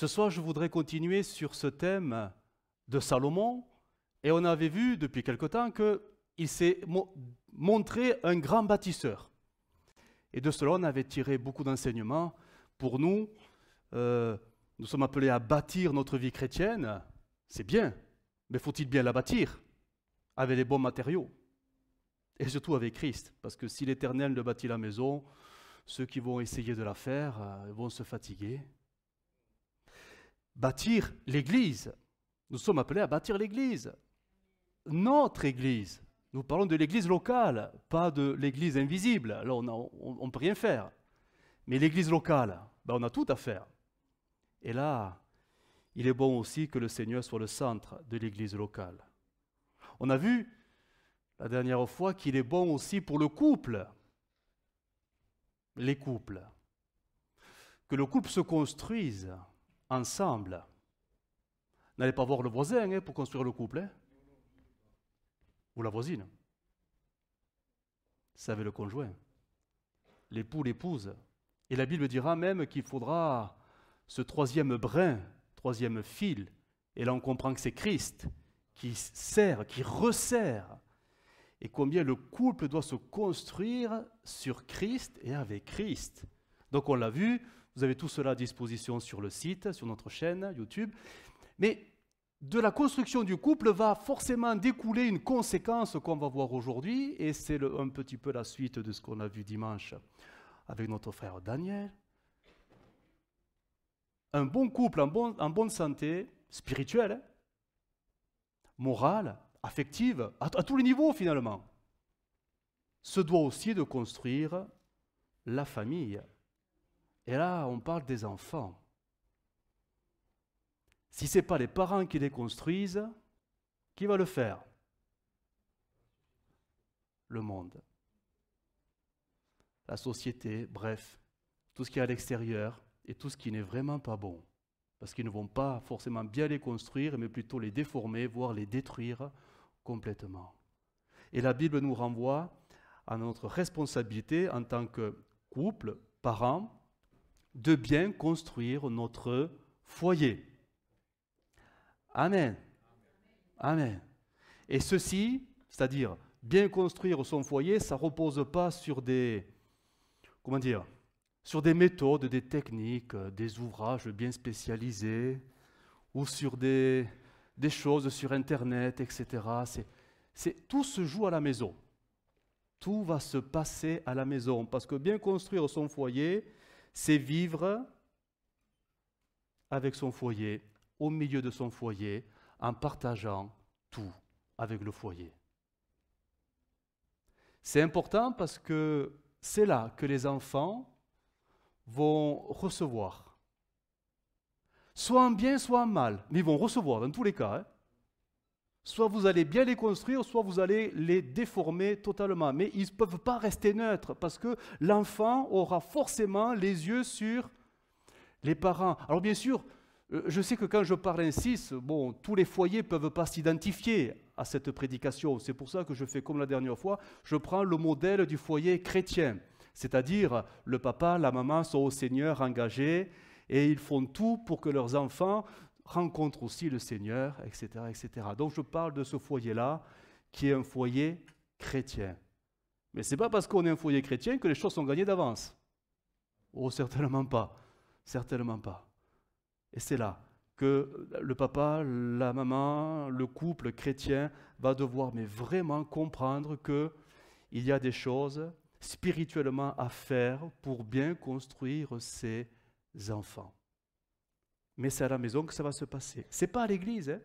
Ce soir, je voudrais continuer sur ce thème de Salomon. Et on avait vu depuis quelque temps qu'il s'est montré un grand bâtisseur. Et de cela, on avait tiré beaucoup d'enseignements pour nous. Euh, nous sommes appelés à bâtir notre vie chrétienne. C'est bien, mais faut-il bien la bâtir avec les bons matériaux Et surtout avec Christ, parce que si l'Éternel ne bâtit la maison, ceux qui vont essayer de la faire euh, vont se fatiguer, bâtir l'Église. Nous sommes appelés à bâtir l'Église. Notre Église. Nous parlons de l'Église locale, pas de l'Église invisible. Là, on ne peut rien faire. Mais l'Église locale, ben, on a tout à faire. Et là, il est bon aussi que le Seigneur soit le centre de l'Église locale. On a vu la dernière fois qu'il est bon aussi pour le couple, les couples, que le couple se construise ensemble. N'allez pas voir le voisin hein, pour construire le couple, hein. ou la voisine. Savez le conjoint, l'époux, l'épouse. Et la Bible dira même qu'il faudra ce troisième brin, troisième fil. Et là, on comprend que c'est Christ qui sert, qui resserre. Et combien le couple doit se construire sur Christ et avec Christ. Donc on l'a vu, vous avez tout cela à disposition sur le site, sur notre chaîne YouTube. Mais de la construction du couple va forcément découler une conséquence qu'on va voir aujourd'hui, et c'est un petit peu la suite de ce qu'on a vu dimanche avec notre frère Daniel. Un bon couple en, bonne santé, spirituelle, morale, affective, à tous les niveaux finalement, se doit aussi de construire la famille, et là, on parle des enfants. Si ce n'est pas les parents qui les construisent, qui va le faire Le monde. La société, bref, tout ce qui est à l'extérieur et tout ce qui n'est vraiment pas bon. Parce qu'ils ne vont pas forcément bien les construire, mais plutôt les déformer, voire les détruire complètement. Et la Bible nous renvoie à notre responsabilité en tant que couple, parents, de bien construire notre foyer. Amen. Amen. Et ceci, c'est-à-dire bien construire son foyer, ça ne repose pas sur des, comment dire, sur des méthodes, des techniques, des ouvrages bien spécialisés, ou sur des, des choses sur Internet, etc. C'est, tout se joue à la maison. Tout va se passer à la maison, parce que bien construire son foyer, c'est vivre avec son foyer, au milieu de son foyer, en partageant tout avec le foyer. C'est important parce que c'est là que les enfants vont recevoir, soit en bien, soit en mal, mais ils vont recevoir dans tous les cas. Hein. Soit vous allez bien les construire, soit vous allez les déformer totalement. Mais ils ne peuvent pas rester neutres parce que l'enfant aura forcément les yeux sur les parents. Alors bien sûr, euh, je sais que quand je parle ainsi, bon, tous les foyers ne peuvent pas s'identifier à cette prédication. C'est pour ça que je fais comme la dernière fois, je prends le modèle du foyer chrétien, c'est-à-dire le papa, la maman sont au Seigneur engagés et ils font tout pour que leurs enfants rencontre aussi le Seigneur, etc. etc. Donc je parle de ce foyer-là qui est un foyer chrétien. Mais ce n'est pas parce qu'on est un foyer chrétien que les choses sont gagnées d'avance. Oh, certainement pas. Certainement pas. Et c'est là que le papa, la maman, le couple chrétien va devoir mais vraiment comprendre que il y a des choses spirituellement à faire pour bien construire ses enfants mais c'est à la maison que ça va se passer. Ce n'est pas à l'église. Hein.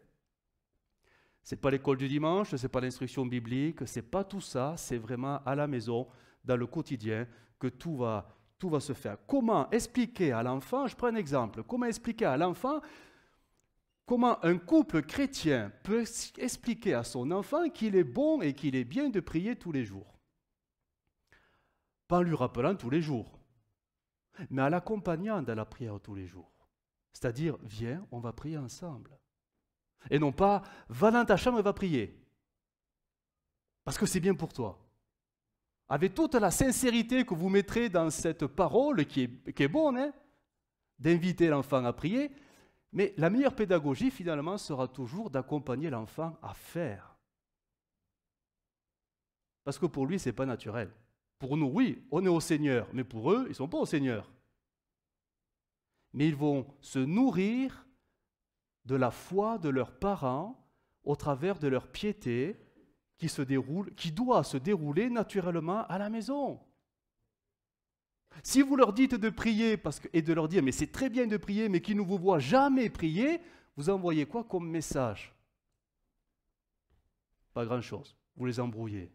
Ce n'est pas l'école du dimanche, ce n'est pas l'instruction biblique, c'est pas tout ça. C'est vraiment à la maison, dans le quotidien, que tout va, tout va se faire. Comment expliquer à l'enfant Je prends un exemple. Comment expliquer à l'enfant Comment un couple chrétien peut expliquer à son enfant qu'il est bon et qu'il est bien de prier tous les jours Pas en lui rappelant tous les jours, mais en l'accompagnant dans la prière tous les jours. C'est-à-dire, viens, on va prier ensemble. Et non pas, va dans ta chambre et va prier. Parce que c'est bien pour toi. Avec toute la sincérité que vous mettrez dans cette parole, qui est, bonne, hein, d'inviter l'enfant à prier, mais la meilleure pédagogie, finalement, sera toujours d'accompagner l'enfant à faire. Parce que pour lui, ce n'est pas naturel. Pour nous, oui, on est au Seigneur, mais pour eux, ils ne sont pas au Seigneur mais ils vont se nourrir de la foi de leurs parents au travers de leur piété qui, se déroule, qui doit se dérouler naturellement à la maison. Si vous leur dites de prier parce et de leur dire, mais c'est très bien de prier, mais qu'ils ne vous voit jamais prier, vous envoyez quoi comme message Pas grand-chose. Vous les embrouillez.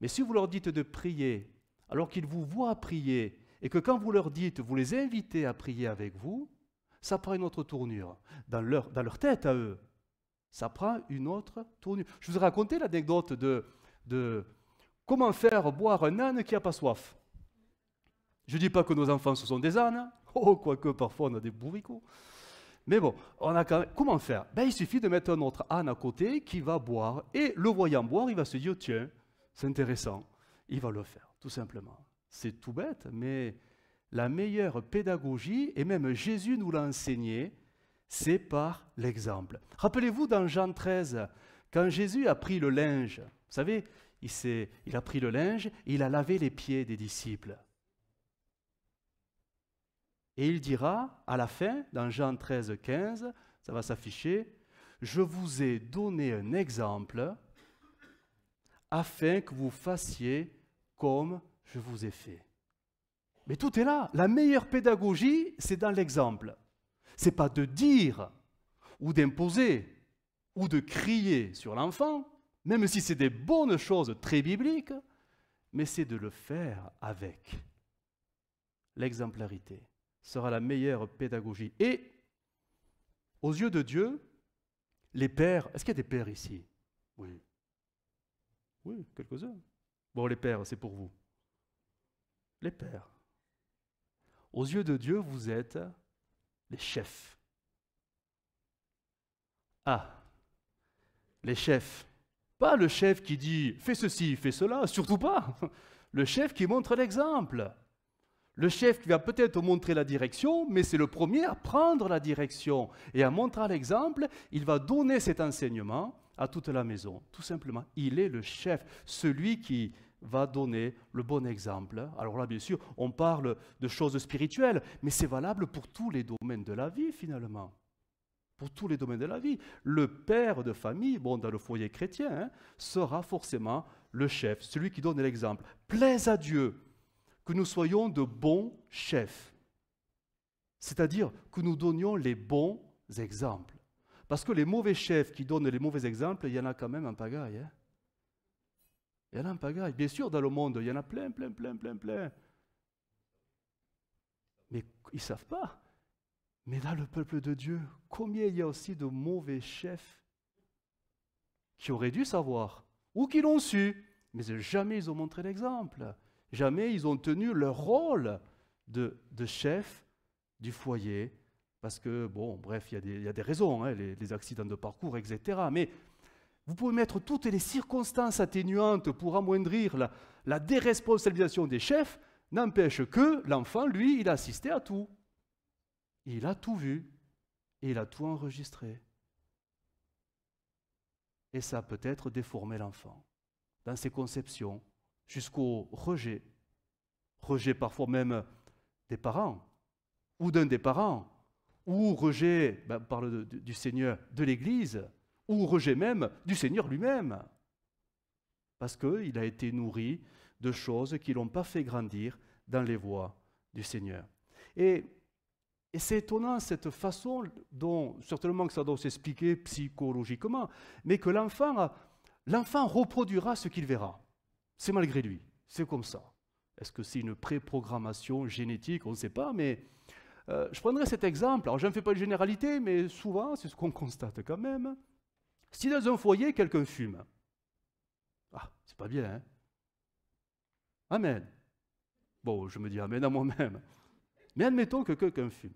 Mais si vous leur dites de prier, alors qu'ils vous voient prier, et que quand vous leur dites, vous les invitez à prier avec vous, ça prend une autre tournure. Dans leur, tête à eux, ça prend une autre tournure. Je vous ai raconté l'anecdote de, comment faire boire un âne qui n'a pas soif. Je ne dis pas que nos enfants, ce sont des ânes, oh, quoique parfois on a des bourricots. Mais bon, on a comment faire ben, Il suffit de mettre un autre âne à côté qui va boire, et le voyant boire, il va se dire, tiens, c'est intéressant, il va le faire, tout simplement. C'est tout bête, mais la meilleure pédagogie, et même Jésus nous l'a enseigné, c'est par l'exemple. Rappelez-vous dans Jean 13, quand Jésus a pris le linge, vous savez, il, il a pris le linge, et il a lavé les pieds des disciples. Et il dira à la fin, dans Jean 13, 15, ça va s'afficher, je vous ai donné un exemple afin que vous fassiez comme je vous ai fait. Mais tout est là. La meilleure pédagogie, c'est dans l'exemple. C'est pas de dire ou d'imposer ou de crier sur l'enfant, même si c'est des bonnes choses très bibliques, mais c'est de le faire avec. L'exemplarité sera la meilleure pédagogie. Et, aux yeux de Dieu, les pères, est-ce qu'il y a des pères ici Oui. Oui, quelques-uns. Bon, les pères, c'est pour vous les pères. Aux yeux de Dieu, vous êtes les chefs. Ah, les chefs. Pas le chef qui dit fais ceci, fais cela, surtout pas. Le chef qui montre l'exemple. Le chef qui va peut-être montrer la direction, mais c'est le premier à prendre la direction. Et à montrer l'exemple, il va donner cet enseignement à toute la maison. Tout simplement, il est le chef, celui qui va donner le bon exemple. Alors là, bien sûr, on parle de choses spirituelles, mais c'est valable pour tous les domaines de la vie, finalement. Pour tous les domaines de la vie. Le père de famille, bon, dans le foyer chrétien, hein, sera forcément le chef, celui qui donne l'exemple. Plaise à Dieu que nous soyons de bons chefs, c'est-à-dire que nous donnions les bons exemples. Parce que les mauvais chefs qui donnent les mauvais exemples, il y en a quand même un pagaille. Hein. Il y en a un pagaille. Bien sûr, dans le monde, il y en a plein, plein, plein, plein, plein. Mais ils ne savent pas. Mais dans le peuple de Dieu, combien il y a aussi de mauvais chefs qui auraient dû savoir, ou qui l'ont su, mais jamais ils ont montré l'exemple. Jamais ils ont tenu leur rôle de, chef du foyer, parce que, bon, bref, il y a des, y des raisons, hein, les, accidents de parcours, etc. Mais vous pouvez mettre toutes les circonstances atténuantes pour amoindrir la, déresponsabilisation des chefs, n'empêche que l'enfant, lui, il a assisté à tout. Il a tout vu et il a tout enregistré. Et ça a peut-être déformé l'enfant dans ses conceptions, jusqu'au rejet. Rejet parfois même des parents, ou d'un des parents, ou rejet, ben, parle du Seigneur, de l'Église, ou rejet même du Seigneur lui-même. Parce qu'il a été nourri de choses qui ne l'ont pas fait grandir dans les voies du Seigneur. Et, c'est étonnant cette façon dont, certainement que ça doit s'expliquer psychologiquement, mais que l'enfant, l'enfant reproduira ce qu'il verra. C'est malgré lui, c'est comme ça. Est-ce que c'est une préprogrammation génétique On ne sait pas, mais euh, je prendrai cet exemple. Alors, je ne fais pas une généralité, mais souvent, c'est ce qu'on constate quand même. Si dans un foyer, quelqu'un fume, ah, c'est pas bien, hein Amen. Bon, je me dis Amen à moi-même. Mais admettons que quelqu'un fume.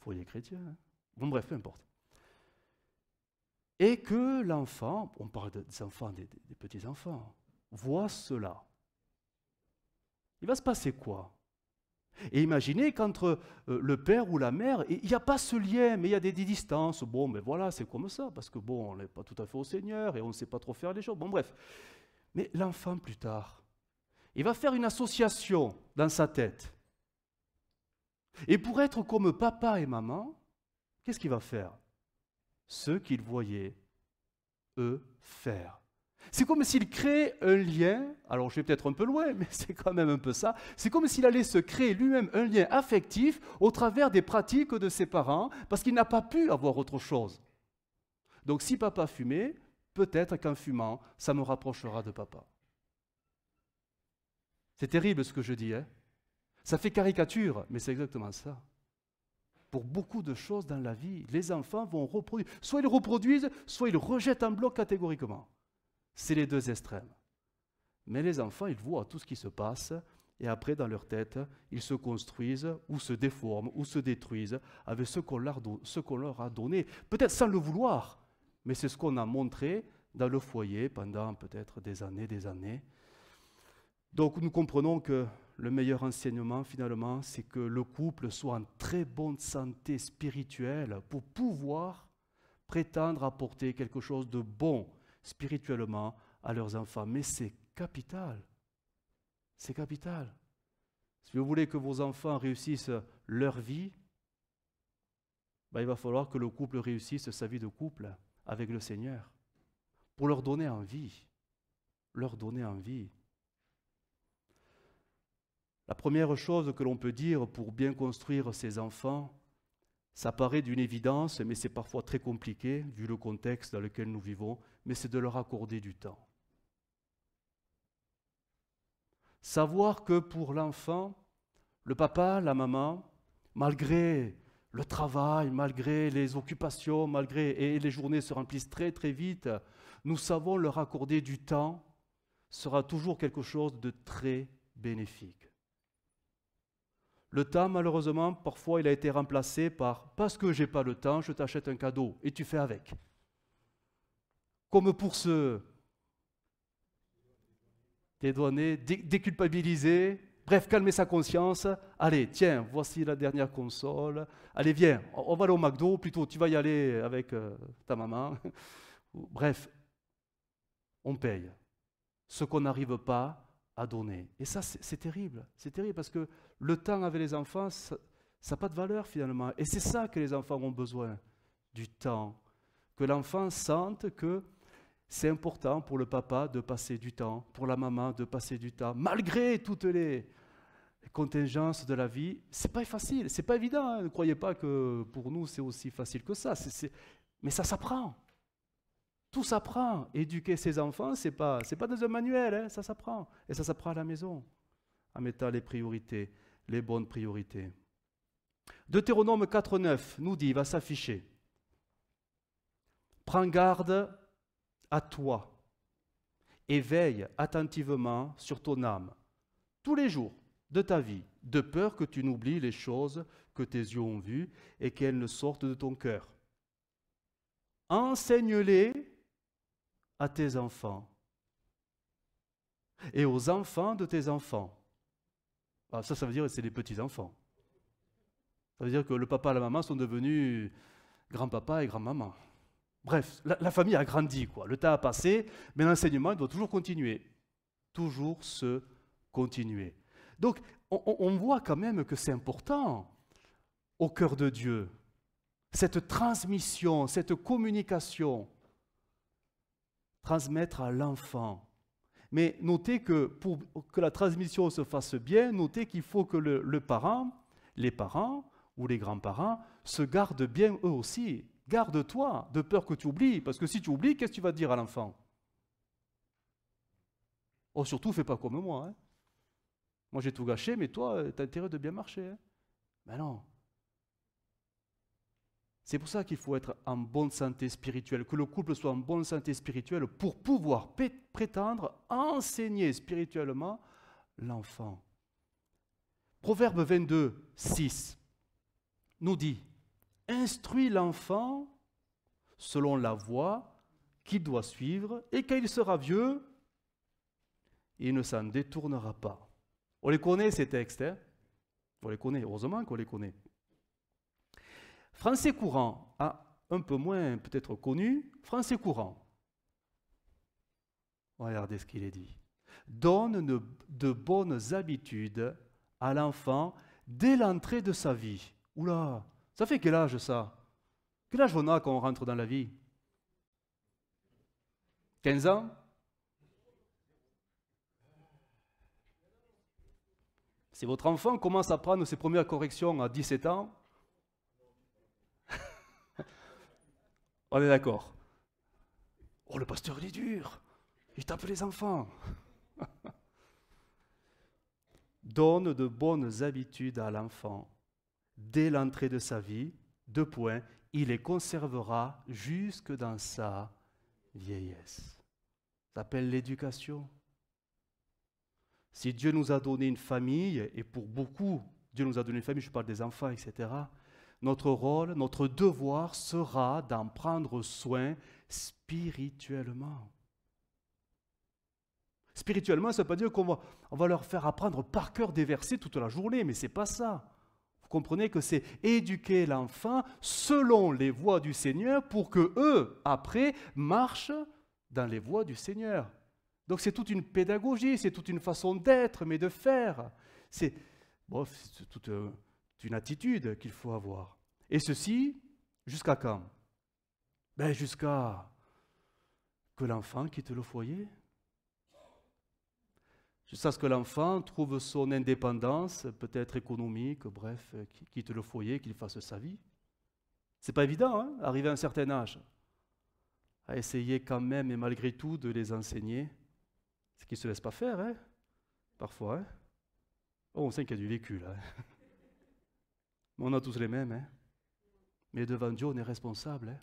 Foyer chrétien, hein. Bon, bref, peu importe. Et que l'enfant, on parle des enfants, des petits-enfants, voit cela. Il va se passer quoi et imaginez qu'entre euh, le père ou la mère, il n'y a pas ce lien, mais il y a des, distances. Bon, mais voilà, c'est comme ça, parce que bon, on n'est pas tout à fait au Seigneur et on ne sait pas trop faire les choses. Bon, bref. Mais l'enfant, plus tard, il va faire une association dans sa tête. Et pour être comme papa et maman, qu'est-ce qu'il va faire Ce qu'il voyait eux faire. C'est comme s'il crée un lien, alors je vais peut-être un peu loin, mais c'est quand même un peu ça, c'est comme s'il allait se créer lui-même un lien affectif au travers des pratiques de ses parents, parce qu'il n'a pas pu avoir autre chose. Donc si papa fumait, peut-être qu'en fumant, ça me rapprochera de papa. C'est terrible ce que je dis, hein ça fait caricature, mais c'est exactement ça. Pour beaucoup de choses dans la vie, les enfants vont reproduire. Soit ils reproduisent, soit ils rejettent en bloc catégoriquement. C'est les deux extrêmes. Mais les enfants, ils voient tout ce qui se passe et après, dans leur tête, ils se construisent ou se déforment ou se détruisent avec ce qu'on leur, a donné. Peut-être sans le vouloir, mais c'est ce qu'on a montré dans le foyer pendant peut-être des années, des années. Donc nous comprenons que le meilleur enseignement, finalement, c'est que le couple soit en très bonne santé spirituelle pour pouvoir prétendre apporter quelque chose de bon spirituellement à leurs enfants. Mais c'est capital. C'est capital. Si vous voulez que vos enfants réussissent leur vie, ben, il va falloir que le couple réussisse sa vie de couple avec le Seigneur. Pour leur donner envie. Leur donner envie. La première chose que l'on peut dire pour bien construire ses enfants, ça paraît d'une évidence, mais c'est parfois très compliqué, vu le contexte dans lequel nous vivons, mais c'est de leur accorder du temps. Savoir que pour l'enfant, le papa, la maman, malgré le travail, malgré les occupations, malgré et les journées se remplissent très très vite, nous savons leur accorder du temps sera toujours quelque chose de très bénéfique. Le temps, malheureusement, parfois, il a été remplacé par parce que je n'ai pas le temps, je t'achète un cadeau et tu fais avec. Comme pour se dédouaner, déculpabiliser, bref, calmer sa conscience. Allez, tiens, voici la dernière console. Allez, viens, on va aller au McDo, plutôt tu vas y aller avec euh, ta maman. bref, on paye ce qu'on n'arrive pas donner. Et ça, c'est terrible. C'est terrible parce que le temps avec les enfants, ça n'a pas de valeur finalement. Et c'est ça que les enfants ont besoin, du temps. Que l'enfant sente que c'est important pour le papa de passer du temps, pour la maman de passer du temps, malgré toutes les contingences de la vie. C'est pas facile, c'est pas évident. Hein. Ne croyez pas que pour nous c'est aussi facile que ça. Mais ça s'apprend. Tout s'apprend. Éduquer ses enfants, c'est pas, c'est pas dans un manuel, hein. ça s'apprend. Et ça s'apprend à la maison, en mettant les priorités, les bonnes priorités. Deutéronome 4.9 nous dit, il va s'afficher. Prends garde à toi et veille attentivement sur ton âme, tous les jours de ta vie, de peur que tu n'oublies les choses que tes yeux ont vues et qu'elles ne sortent de ton cœur. Enseigne-les à tes enfants et aux enfants de tes enfants. Ah, ça, ça veut dire que c'est les petits-enfants. Ça veut dire que le papa et la maman sont devenus grand-papa et grand-maman. Bref, la, famille a grandi, quoi. Le temps a passé, mais l'enseignement doit toujours continuer. Toujours se continuer. Donc, on voit quand même que c'est important au cœur de Dieu. Cette transmission, cette communication transmettre à l'enfant. Mais notez que pour que la transmission se fasse bien, notez qu'il faut que le, parent, les parents ou les grands-parents se gardent bien eux aussi. Garde-toi de peur que tu oublies, parce que si tu oublies, qu'est-ce que tu vas dire à l'enfant Oh, surtout, fais pas comme moi. Hein. Moi, j'ai tout gâché, mais toi, tu as intérêt de bien marcher. Mais hein. ben non, c'est pour ça qu'il faut être en bonne santé spirituelle, que le couple soit en bonne santé spirituelle pour pouvoir prétendre enseigner spirituellement l'enfant. Proverbe 22, 6 nous dit, Instruis l'enfant selon la voie qu'il doit suivre, et quand il sera vieux, il ne s'en détournera pas. On les connaît, ces textes. Hein on les connaît, heureusement qu'on les connaît. Français courant, ah, un peu moins peut-être connu, français courant. Regardez ce qu'il est dit. Donne de bonnes habitudes à l'enfant dès l'entrée de sa vie. Oula, ça fait quel âge ça Quel âge on a quand on rentre dans la vie 15 ans Si votre enfant commence à prendre ses premières corrections à 17 ans, On est d'accord. Oh, le pasteur, il est dur. Il tape les enfants. Donne de bonnes habitudes à l'enfant. Dès l'entrée de sa vie, deux points, il les conservera jusque dans sa vieillesse. Ça s'appelle l'éducation. Si Dieu nous a donné une famille, et pour beaucoup, Dieu nous a donné une famille, je parle des enfants, etc., notre rôle, notre devoir sera d'en prendre soin spirituellement. Spirituellement, ça ne veut pas dire qu'on va, va, leur faire apprendre par cœur des versets toute la journée, mais ce n'est pas ça. Vous comprenez que c'est éduquer l'enfant selon les voies du Seigneur pour que eux, après, marchent dans les voies du Seigneur. Donc c'est toute une pédagogie, c'est toute une façon d'être, mais de faire. C'est, c'est tout euh, une attitude qu'il faut avoir. Et ceci, jusqu'à quand ben Jusqu'à que l'enfant quitte le foyer. Jusqu'à ce que l'enfant trouve son indépendance, peut-être économique, bref, quitte le foyer, qu'il fasse sa vie. C'est pas évident, hein, arriver à un certain âge, à essayer quand même et malgré tout de les enseigner, ce qui ne se laisse pas faire, hein, parfois. Hein. Oh, on sait qu'il y a du vécu hein. là. on a tous les mêmes. Hein. Mais devant Dieu, on est responsable hein,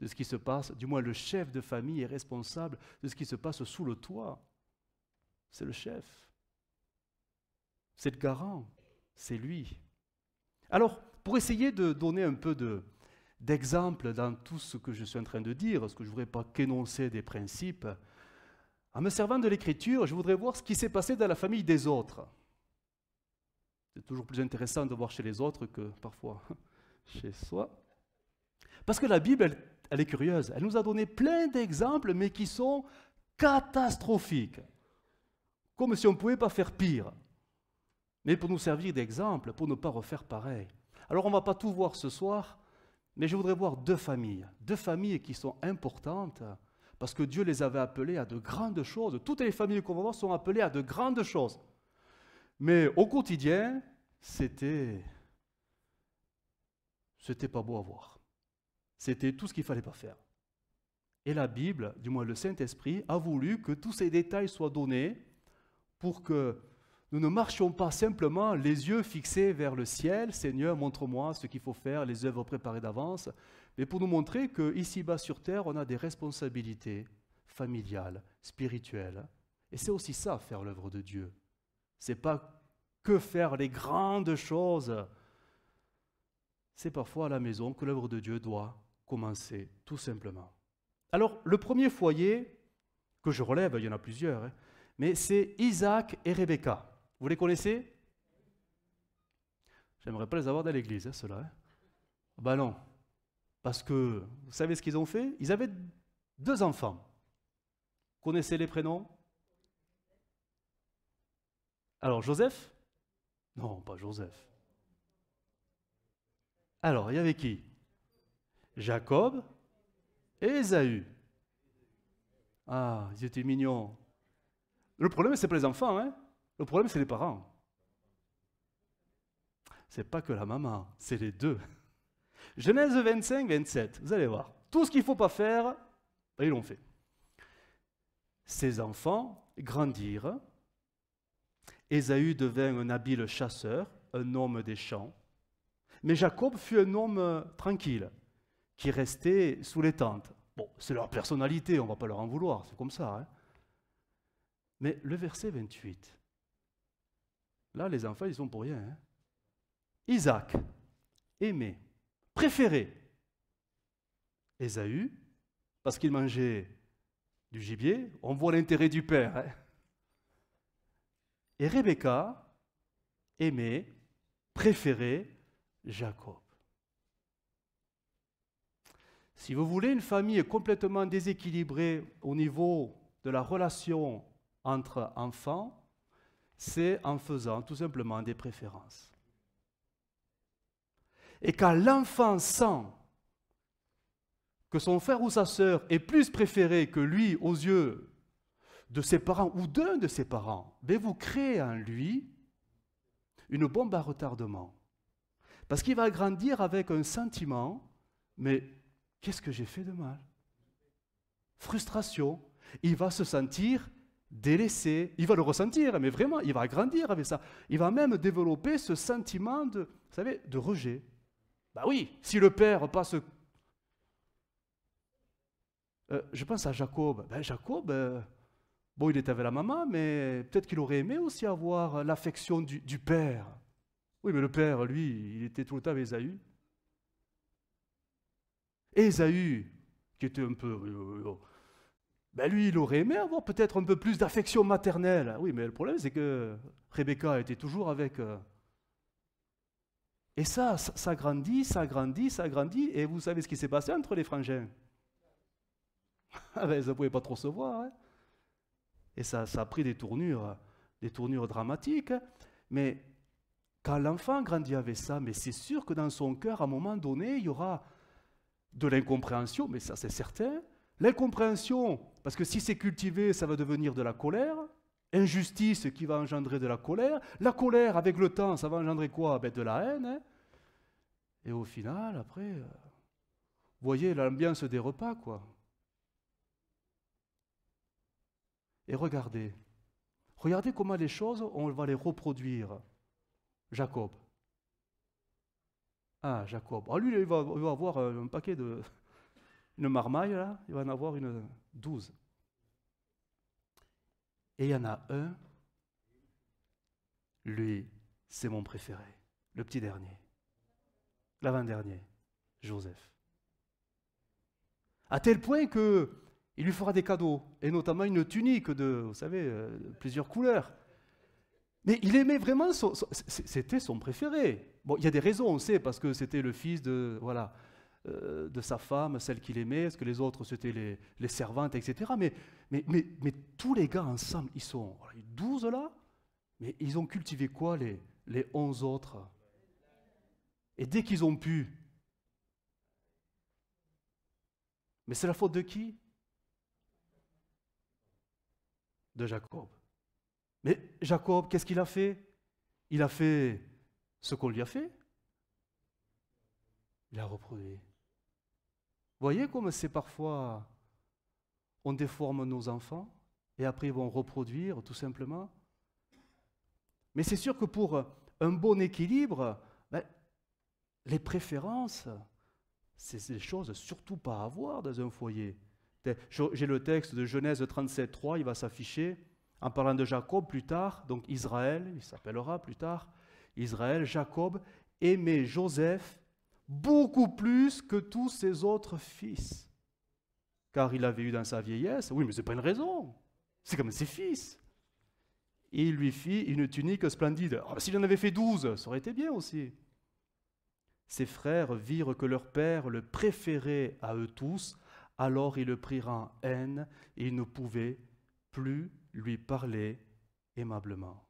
de ce qui se passe. Du moins, le chef de famille est responsable de ce qui se passe sous le toit. C'est le chef. C'est le garant. C'est lui. Alors, pour essayer de donner un peu d'exemple dans tout ce que je suis en train de dire, ce que je ne voudrais pas qu'énoncer des principes, en me servant de l'écriture, je voudrais voir ce qui s'est passé dans la famille des autres. C'est toujours plus intéressant de voir chez les autres que parfois chez soi. Parce que la Bible, elle, est curieuse. Elle nous a donné plein d'exemples, mais qui sont catastrophiques. Comme si on ne pouvait pas faire pire. Mais pour nous servir d'exemple, pour ne pas refaire pareil. Alors on ne va pas tout voir ce soir, mais je voudrais voir deux familles. Deux familles qui sont importantes, parce que Dieu les avait appelées à de grandes choses. Toutes les familles qu'on va voir sont appelées à de grandes choses. Mais au quotidien, c'était. C'était pas beau à voir. C'était tout ce qu'il fallait pas faire. Et la Bible, du moins le Saint-Esprit, a voulu que tous ces détails soient donnés pour que nous ne marchions pas simplement les yeux fixés vers le ciel, Seigneur, montre-moi ce qu'il faut faire, les œuvres préparées d'avance, mais pour nous montrer que ici-bas sur terre, on a des responsabilités familiales, spirituelles. Et c'est aussi ça, faire l'œuvre de Dieu. C'est pas que faire les grandes choses. C'est parfois à la maison que l'œuvre de Dieu doit commencer, tout simplement. Alors, le premier foyer que je relève, il y en a plusieurs, hein, mais c'est Isaac et Rebecca. Vous les connaissez J'aimerais pas les avoir dans l'église, hein, ceux-là. Hein. Ben non, parce que vous savez ce qu'ils ont fait Ils avaient deux enfants. Connaissez les prénoms alors Joseph Non, pas Joseph. Alors, il y avait qui Jacob et Esaü. Ah, ils étaient mignons. Le problème, c'est pas les enfants, hein le problème, c'est les parents. C'est pas que la maman, c'est les deux. Genèse 25, 27, vous allez voir. Tout ce qu'il ne faut pas faire, ben, ils l'ont fait. Ces enfants grandirent Ésaü devint un habile chasseur, un homme des champs. Mais Jacob fut un homme euh, tranquille, qui restait sous les tentes. Bon, c'est leur personnalité, on ne va pas leur en vouloir, c'est comme ça. Hein. Mais le verset 28, là, les enfants, ils sont pour rien. Hein. Isaac, aimé, préféré. Ésaü, parce qu'il mangeait du gibier, on voit l'intérêt du père. Hein. Et Rebecca aimait, préférait Jacob. Si vous voulez une famille complètement déséquilibrée au niveau de la relation entre enfants, c'est en faisant tout simplement des préférences. Et quand l'enfant sent que son frère ou sa sœur est plus préféré que lui aux yeux de ses parents ou d'un de ses parents, vous créez en lui une bombe à retardement. Parce qu'il va grandir avec un sentiment, mais qu'est-ce que j'ai fait de mal Frustration. Il va se sentir délaissé. Il va le ressentir, mais vraiment, il va grandir avec ça. Il va même développer ce sentiment de, vous savez, de rejet. Bah oui, si le père passe... Euh, je pense à Jacob. Ben, Jacob, euh, Bon, il était avec la maman, mais peut-être qu'il aurait aimé aussi avoir l'affection du, père. Oui, mais le père, lui, il était tout le temps avec Esaü. Esaü, qui était un peu... Euh, euh, euh, ben lui, il aurait aimé avoir peut-être un peu plus d'affection maternelle. Oui, mais le problème, c'est que Rebecca était toujours avec... Et ça, ça grandit, ça grandit, ça grandit. Et vous savez ce qui s'est passé entre les frangins ah ben, Ils ne pouvaient pas trop se voir. Hein et ça, a pris des tournures, des tournures dramatiques. Mais quand l'enfant grandit avec ça, mais c'est sûr que dans son cœur, à un moment donné, il y aura de l'incompréhension, mais ça c'est certain. L'incompréhension, parce que si c'est cultivé, ça va devenir de la colère. Injustice qui va engendrer de la colère. La colère, avec le temps, ça va engendrer quoi ben, De la haine. Hein. Et au final, après, euh, vous voyez l'ambiance des repas, quoi. Et regardez, regardez comment les choses, on va les reproduire. Jacob. Ah, Jacob. Ah, lui, il va, avoir un paquet de. une marmaille, là. Il va en avoir une douze. Et il y en a un. Lui, c'est mon préféré. Le petit dernier. L'avant-dernier. Joseph. À tel point que il lui fera des cadeaux, et notamment une tunique de, vous savez, euh, plusieurs couleurs. Mais il aimait vraiment, c'était son préféré. Bon, il y a des raisons, on sait, parce que c'était le fils de, voilà, euh, de sa femme, celle qu'il aimait, parce que les autres, c'était les, servantes, etc. Mais, mais, mais, tous les gars ensemble, ils sont douze 12 là, mais ils ont cultivé quoi, les, les 11 autres Et dès qu'ils ont pu, mais c'est la faute de qui de Jacob. Mais Jacob, qu'est-ce qu'il a fait Il a fait ce qu'on lui a fait. Il a reproduit. Voyez comme c'est parfois, on déforme nos enfants et après ils vont reproduire tout simplement. Mais c'est sûr que pour un bon équilibre, ben, les préférences, c'est des choses surtout pas à avoir dans un foyer. J'ai le texte de Genèse 37.3, il va s'afficher en parlant de Jacob plus tard, donc Israël, il s'appellera plus tard, Israël, Jacob aimait Joseph beaucoup plus que tous ses autres fils, car il avait eu dans sa vieillesse, oui mais ce n'est pas une raison, c'est comme ses fils. il lui fit une tunique splendide. Ah, s'il en avait fait douze, ça aurait été bien aussi. Ses frères virent que leur père le préférait à eux tous, alors ils le prirent en haine et ils ne pouvait plus lui parler aimablement.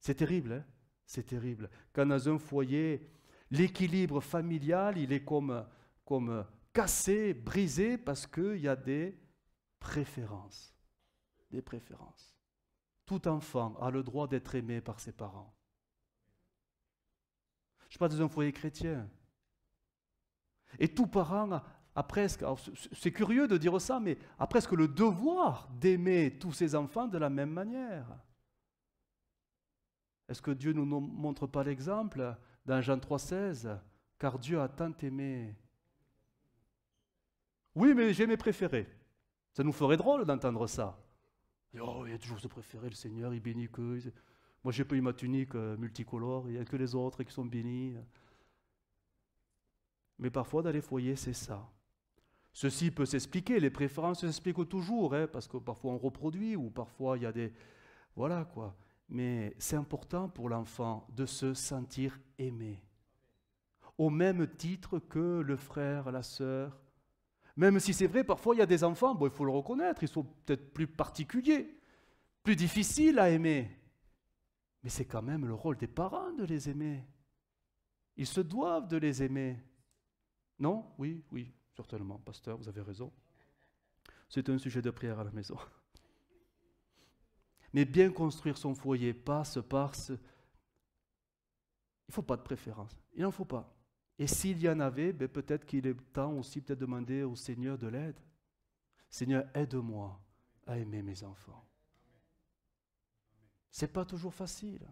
C'est terrible, hein? c'est terrible. Quand dans un foyer, l'équilibre familial, il est comme, comme cassé, brisé, parce qu'il y a des préférences. Des préférences. Tout enfant a le droit d'être aimé par ses parents. Je parle dans un foyer chrétien. Et tout parent c'est curieux de dire ça, mais a presque le devoir d'aimer tous ses enfants de la même manière. Est-ce que Dieu ne nous montre pas l'exemple dans Jean 3,16 Car Dieu a tant aimé. Oui, mais j'ai mes préférés. Ça nous ferait drôle d'entendre ça. Oh, il y a toujours ce préféré, le Seigneur, il bénit que. Moi, j'ai pas ma tunique euh, multicolore, il n'y a que les autres qui sont bénis. Mais parfois, dans les foyers, c'est ça. Ceci peut s'expliquer, les préférences s'expliquent toujours, hein, parce que parfois on reproduit ou parfois il y a des... Voilà quoi. Mais c'est important pour l'enfant de se sentir aimé, au même titre que le frère, la sœur. Même si c'est vrai, parfois il y a des enfants, bon, il faut le reconnaître, ils sont peut-être plus particuliers, plus difficiles à aimer. Mais c'est quand même le rôle des parents de les aimer. Ils se doivent de les aimer. Non Oui, oui, Certainement, pasteur, vous avez raison. C'est un sujet de prière à la maison. Mais bien construire son foyer passe par ce... Il ne faut pas de préférence. Il n'en faut pas. Et s'il y en avait, ben peut-être qu'il est temps aussi de demander au Seigneur de l'aide. Seigneur, aide-moi à aimer mes enfants. C'est pas toujours facile.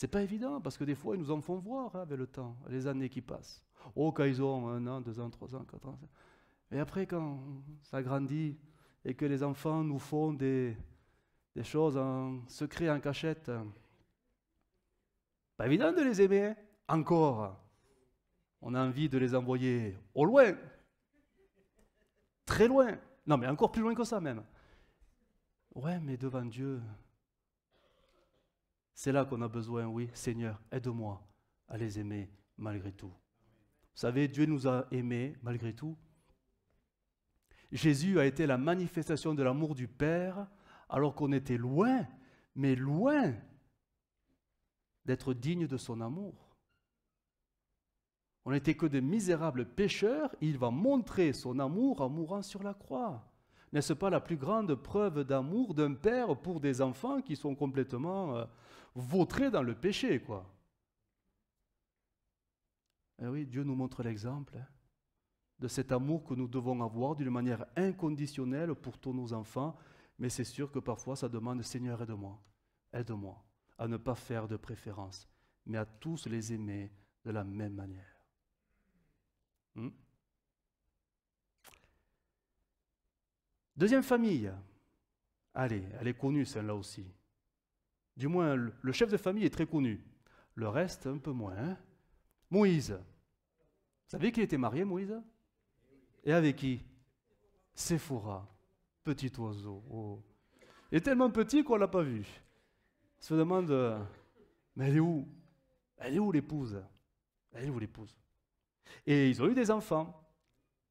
C'est pas évident, parce que des fois, ils nous en font voir hein, avec le temps, les années qui passent. Oh, quand ils ont un an, deux ans, trois ans, quatre ans. Mais après, quand ça grandit et que les enfants nous font des, choses en secret, en cachette, euh, pas évident de les aimer, hein. encore. On a envie de les envoyer au loin, très loin. Non, mais encore plus loin que ça même. Ouais, mais devant Dieu, c'est là qu'on a besoin, oui, Seigneur, aide-moi à les aimer malgré tout. Vous savez, Dieu nous a aimés malgré tout. Jésus a été la manifestation de l'amour du Père alors qu'on était loin, mais loin d'être digne de son amour. On n'était que des misérables pécheurs, il va montrer son amour en mourant sur la croix. N'est-ce pas la plus grande preuve d'amour d'un père pour des enfants qui sont complètement euh, vautrés dans le péché, quoi Eh oui, Dieu nous montre l'exemple de cet amour que nous devons avoir d'une manière inconditionnelle pour tous nos enfants, mais c'est sûr que parfois ça demande Seigneur, aide-moi, aide-moi à ne pas faire de préférence, mais à tous les aimer de la même manière. Hmm? Deuxième famille. Allez, elle est connue celle-là aussi. Du moins, le chef de famille est très connu. Le reste, un peu moins. Hein. Moïse. Vous savez qu'il était marié, Moïse Et avec qui Sephora, petit oiseau. Oh. Il est tellement petit qu'on ne l'a pas vu. Il se demande, euh, mais elle est où Elle est où l'épouse Elle est où l'épouse Et ils ont eu des enfants.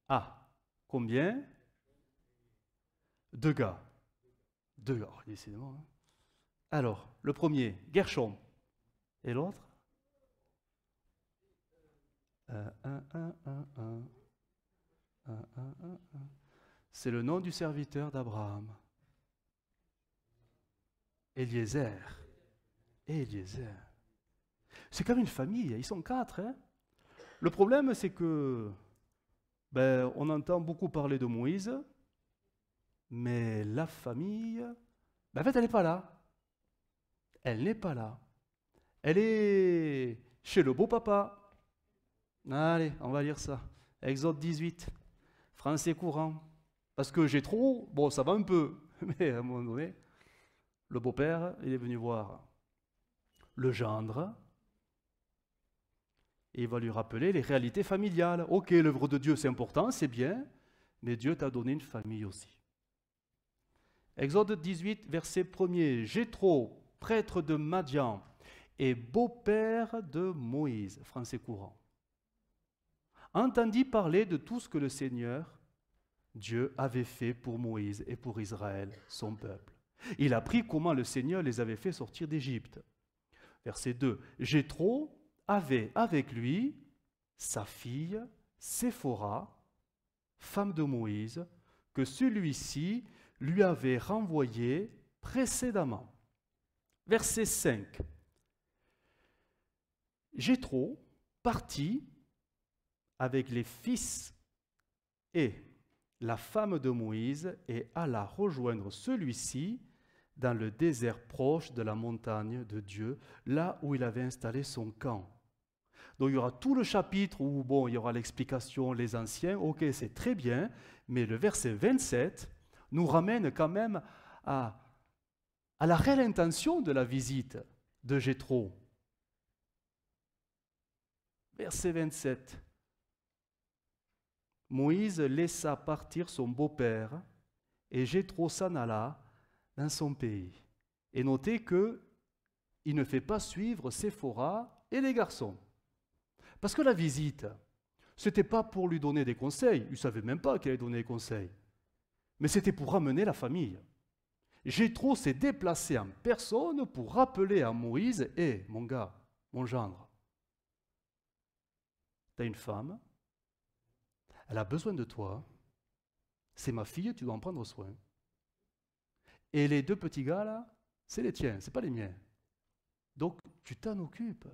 Ah, combien deux gars. Deux gars, décidément. Hein. Alors, le premier, Gershon. Et l'autre C'est le nom du serviteur d'Abraham. Eliezer. Eliezer. C'est comme une famille, ils sont quatre. Hein. le problème, c'est que ben, on entend beaucoup parler de Moïse, mais la famille, bah, en fait, elle n'est pas là. Elle n'est pas là. Elle est chez le beau papa. Allez, on va lire ça. Exode 18, français courant. Parce que j'ai trop, bon, ça va un peu, mais à un moment donné, le beau-père, il est venu voir le gendre, et il va lui rappeler les réalités familiales. Ok, l'œuvre de Dieu, c'est important, c'est bien, mais Dieu t'a donné une famille aussi. Exode 18, verset 1er. Jétro, prêtre de Madian et beau-père de Moïse, français courant, entendit parler de tout ce que le Seigneur, Dieu, avait fait pour Moïse et pour Israël, son peuple. Il apprit comment le Seigneur les avait fait sortir d'Égypte. Verset 2. Jétro avait avec lui sa fille Séphora, femme de Moïse, que celui-ci lui avait renvoyé précédemment. Verset 5. Jéthro partit avec les fils et la femme de Moïse et alla rejoindre celui-ci dans le désert proche de la montagne de Dieu, là où il avait installé son camp. Donc il y aura tout le chapitre où bon, il y aura l'explication, les anciens, ok, c'est très bien, mais le verset 27, nous ramène quand même à, à la réelle intention de la visite de Jéthro. Verset 27. Moïse laissa partir son beau-père et Jéthro s'en alla dans son pays. Et notez que il ne fait pas suivre Séphora et les garçons. Parce que la visite, ce n'était pas pour lui donner des conseils. Il ne savait même pas qu'il allait donner des conseils mais c'était pour ramener la famille. Jétro s'est déplacé en personne pour rappeler à Moïse Hé, eh, mon gars, mon gendre, t'as une femme, elle a besoin de toi, c'est ma fille, tu dois en prendre soin. Et les deux petits gars là, c'est les tiens, c'est pas les miens. Donc tu t'en occupes.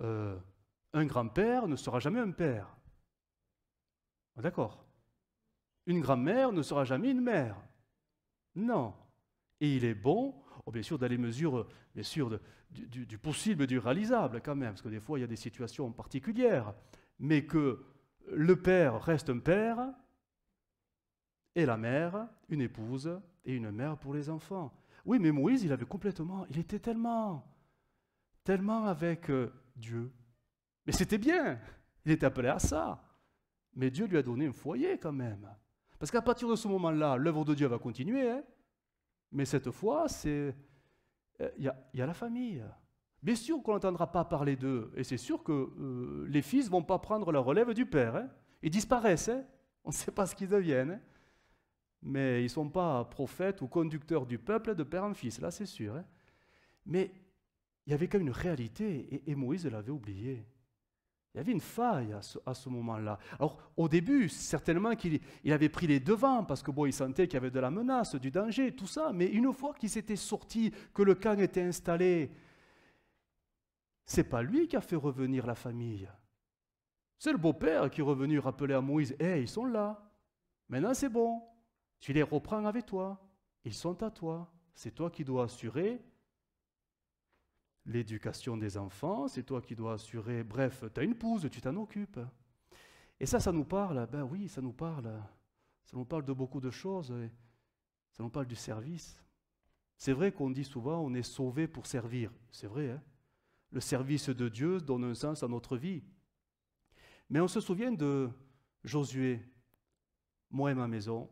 Euh, un grand-père ne sera jamais un père. D'accord une grand-mère ne sera jamais une mère. Non. Et il est bon, oh, bien sûr, d'aller mesurer, bien du, du, possible et du réalisable quand même, parce que des fois, il y a des situations particulières, mais que le père reste un père, et la mère, une épouse, et une mère pour les enfants. Oui, mais Moïse, il avait complètement, il était tellement, tellement avec euh, Dieu. Mais c'était bien, il était appelé à ça. Mais Dieu lui a donné un foyer quand même. Parce qu'à partir de ce moment-là, l'œuvre de Dieu va continuer, hein. mais cette fois, c'est euh, il y, a la famille. Bien sûr qu'on n'entendra pas parler d'eux, et c'est sûr que euh, les fils ne vont pas prendre la relève du père. Hein. ils disparaissent, hein. on ne sait pas ce qu'ils deviennent, mais ils ne sont pas prophètes ou conducteurs du peuple de père en fils, là c'est sûr. Mais il y avait quand même une réalité, et, et Moïse l'avait oubliée. Il y avait une faille à ce, moment-là. Alors, au début, certainement qu'il avait pris les devants parce que bon, il sentait qu'il y avait de la menace, du danger, tout ça. Mais une fois qu'il s'était sorti, que le camp était installé, c'est pas lui qui a fait revenir la famille. C'est le beau-père qui est revenu rappeler à Moïse Hé, ils sont là. Maintenant, c'est bon. Tu les reprends avec toi. Ils sont à toi. C'est toi qui dois assurer l'éducation des enfants, c'est toi qui dois assurer. Bref, tu as une pousse, tu t'en occupes. Et ça, ça nous parle, ben oui, ça nous parle. Ça nous parle de beaucoup de choses, ça nous parle du service. C'est vrai qu'on dit souvent on est sauvé pour servir. C'est vrai. Hein. le service de Dieu donne un sens à notre vie. Mais on se souvient de Josué, moi et ma maison.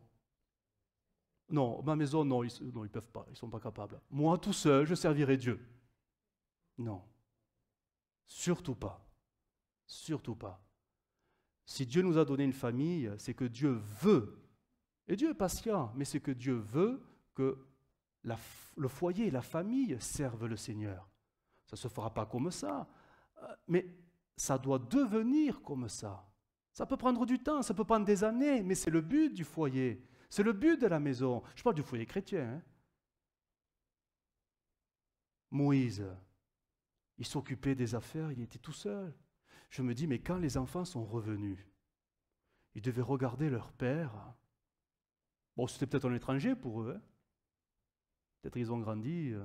Non, ma maison, non, ils ne peuvent pas, ils ne sont pas capables. Moi tout seul, je servirai Dieu. Non. Surtout pas. Surtout pas. Si Dieu nous a donné une famille, c'est que Dieu veut, et Dieu est patient, mais c'est que Dieu veut que le foyer, la famille servent le Seigneur. Ça ne se fera pas comme ça, euh, mais ça doit devenir comme ça. Ça peut prendre du temps, ça peut prendre des années, mais c'est le but du foyer, c'est le but de la maison. Je parle du foyer chrétien. Hein. Moïse, il s'occupait des affaires, il était tout seul. Je me dis, mais quand les enfants sont revenus, ils devaient regarder leur père. Bon, c'était peut-être un étranger pour eux. Hein. peut-être ils ont grandi. Euh.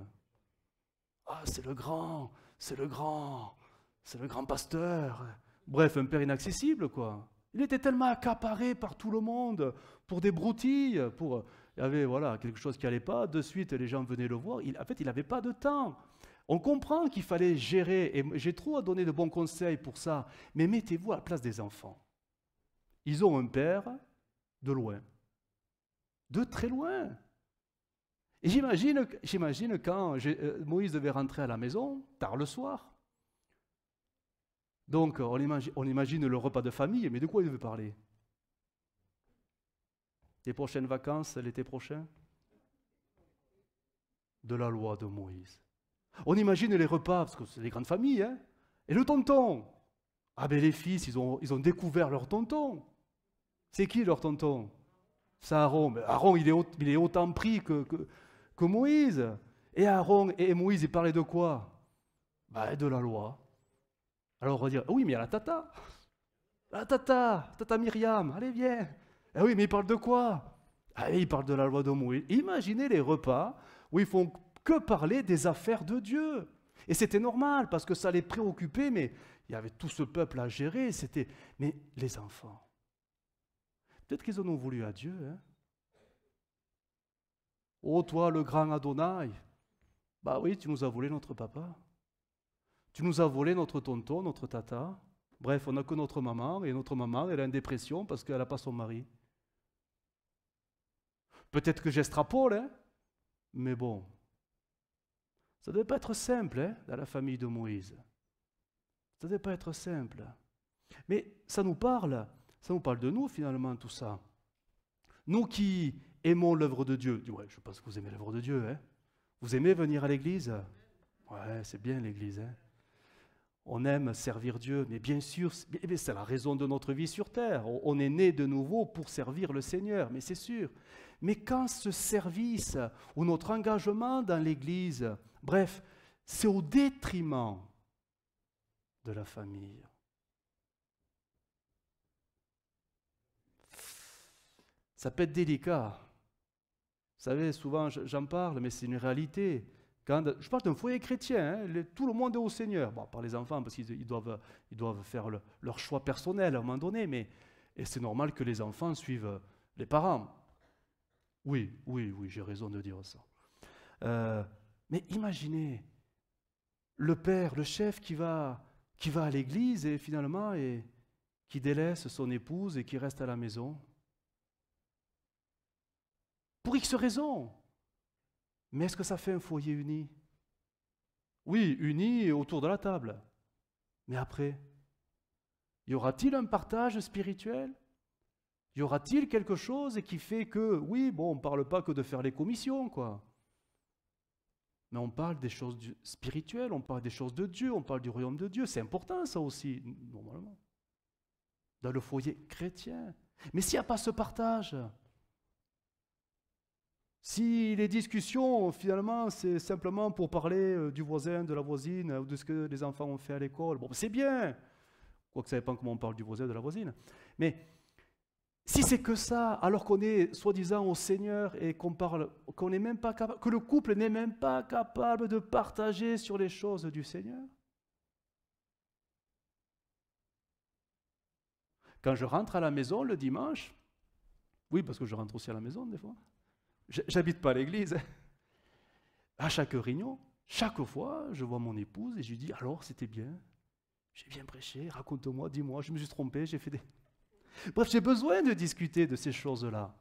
Ah, c'est le grand, c'est le grand, c'est le grand pasteur. Bref, un père inaccessible, quoi. Il était tellement accaparé par tout le monde, pour des broutilles, pour... Euh, il y avait voilà, quelque chose qui n'allait pas. De suite, les gens venaient le voir. Il... En fait, il n'avait pas de temps. On comprend qu'il fallait gérer, et j'ai trop à donner de bons conseils pour ça, mais mettez-vous à la place des enfants. Ils ont un père de loin, de très loin. Et j'imagine, quand euh, Moïse devait rentrer à la maison, tard le soir. Donc on imagine, on imagine le repas de famille, mais de quoi il veut parler Des prochaines vacances, l'été prochain De la loi de Moïse. On imagine les repas, parce que c'est des grandes familles, hein et le tonton. Ah ben les fils, ils ont, ils ont découvert leur tonton. C'est qui leur tonton C'est Aaron. Aaron, il est, il est autant pris que, que, Moïse. Et Aaron et Moïse, ils parlaient de quoi ben, De la loi. Alors on va dire, ah oui, mais il y a la tata. La tata, tata Myriam, allez viens. Eh oui, mais ils parlent de quoi Ah, ils parlent de la loi de Moïse. Imaginez les repas où ils font que parler des affaires de Dieu. Et c'était normal parce que ça les préoccupait, mais il y avait tout ce peuple à gérer. C'était, mais les enfants, peut-être qu'ils en ont voulu à Dieu. Hein oh toi, le grand Adonai, bah oui, tu nous as volé notre papa. Tu nous as volé notre tonton, notre tata. Bref, on n'a que notre maman, et notre maman, elle a une dépression parce qu'elle n'a pas son mari. Peut-être que j'extrapole, hein mais bon, ça ne devait pas être simple hein, dans la famille de Moïse. Ça ne devait pas être simple. Mais ça nous parle, ça nous parle de nous finalement tout ça. Nous qui aimons l'œuvre de Dieu, je pense que vous aimez l'œuvre de Dieu. Hein. Vous aimez venir à l'église Ouais, c'est bien l'église. Hein. On aime servir Dieu, mais bien sûr, c'est eh la raison de notre vie sur terre. On est né de nouveau pour servir le Seigneur, mais c'est sûr. Mais quand ce service ou notre engagement dans l'Église Bref, c'est au détriment de la famille. Ça peut être délicat. Vous savez, souvent j'en parle, mais c'est une réalité. Quand, je parle d'un foyer chrétien, hein, tout le monde est au Seigneur. Bon, par les enfants, parce qu'ils doivent, ils doivent faire leur choix personnel à un moment donné, mais et c'est normal que les enfants suivent euh, les parents. Oui, oui, oui, j'ai raison de dire ça. Euh, mais imaginez le père, le chef qui va, qui va à l'église et finalement et qui délaisse son épouse et qui reste à la maison. Pour X raisons. Mais est-ce que ça fait un foyer uni Oui, uni autour de la table. Mais après, y aura-t-il un partage spirituel Y aura-t-il quelque chose qui fait que, oui, bon, on ne parle pas que de faire les commissions, quoi mais on parle des choses spirituelles, on parle des choses de Dieu, on parle du royaume de Dieu. C'est important ça aussi, normalement, dans le foyer chrétien. Mais s'il n'y a pas ce partage, si les discussions, finalement, c'est simplement pour parler euh, du voisin, de la voisine, ou de ce que les enfants ont fait à l'école, bon, c'est bien, quoique ça dépend comment on parle du voisin, de la voisine, mais si c'est que ça, alors qu'on est soi-disant au Seigneur et qu'on parle, qu'on n'est même pas capable, que le couple n'est même pas capable de partager sur les choses du Seigneur. Quand je rentre à la maison le dimanche, oui, parce que je rentre aussi à la maison des fois, j'habite pas l'église. À chaque réunion, chaque fois, je vois mon épouse et je lui dis Alors, c'était bien, j'ai bien prêché, raconte-moi, dis-moi, je me suis trompé, j'ai fait des. Bref, j'ai besoin de discuter de ces choses-là.